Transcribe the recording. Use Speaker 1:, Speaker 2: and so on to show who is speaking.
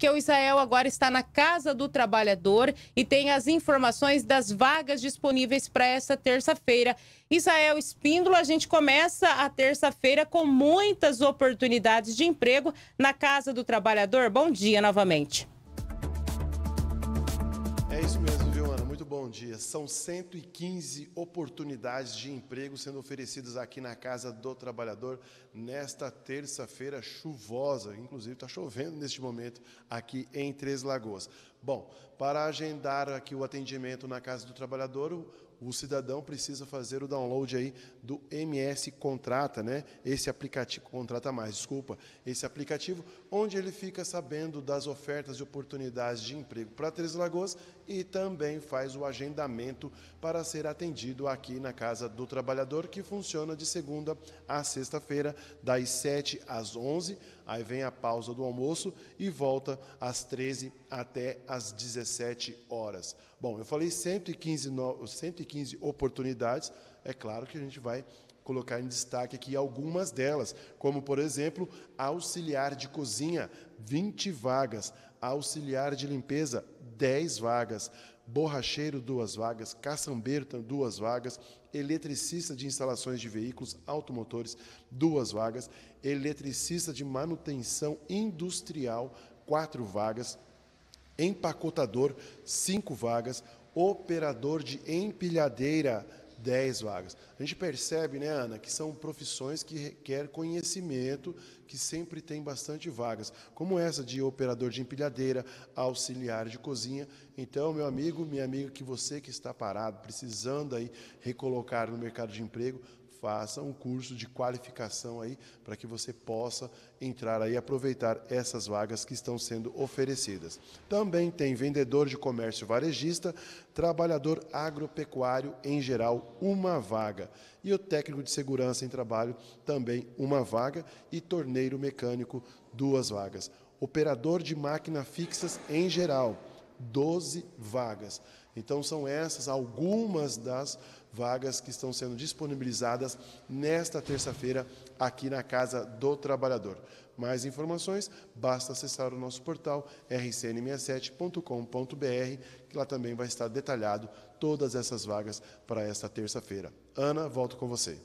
Speaker 1: que o Israel agora está na Casa do Trabalhador e tem as informações das vagas disponíveis para essa terça-feira. Israel Espíndola, a gente começa a terça-feira com muitas oportunidades de emprego na Casa do Trabalhador. Bom dia novamente.
Speaker 2: É isso mesmo bom dia. São 115 oportunidades de emprego sendo oferecidas aqui na Casa do Trabalhador nesta terça-feira chuvosa. Inclusive, está chovendo neste momento aqui em Três Lagoas. Bom, para agendar aqui o atendimento na Casa do Trabalhador, o cidadão precisa fazer o download aí do MS Contrata, né? Esse aplicativo Contrata Mais, desculpa, esse aplicativo onde ele fica sabendo das ofertas e oportunidades de emprego para Três Lagoas e também faz o o agendamento para ser atendido aqui na Casa do Trabalhador, que funciona de segunda a sexta-feira, das 7 às 11 aí vem a pausa do almoço e volta às 13 até às 17 horas. Bom, eu falei 115, 115 oportunidades, é claro que a gente vai colocar em destaque aqui algumas delas, como, por exemplo, auxiliar de cozinha, 20 vagas, auxiliar de limpeza, 10 vagas, borracheiro, duas vagas, caçambeiro, duas vagas, eletricista de instalações de veículos automotores, duas vagas, eletricista de manutenção industrial, quatro vagas, empacotador, cinco vagas, operador de empilhadeira, 10 vagas. A gente percebe, né, Ana, que são profissões que requer conhecimento, que sempre tem bastante vagas, como essa de operador de empilhadeira, auxiliar de cozinha. Então, meu amigo, minha amiga, que você que está parado, precisando aí recolocar no mercado de emprego, faça um curso de qualificação aí para que você possa entrar aí e aproveitar essas vagas que estão sendo oferecidas. Também tem vendedor de comércio varejista, trabalhador agropecuário em geral, uma vaga. E o técnico de segurança em trabalho também uma vaga e torneiro mecânico duas vagas. Operador de máquina fixas em geral 12 vagas. Então, são essas algumas das vagas que estão sendo disponibilizadas nesta terça-feira aqui na Casa do Trabalhador. Mais informações, basta acessar o nosso portal rcn67.com.br, que lá também vai estar detalhado todas essas vagas para esta terça-feira. Ana, volto com você.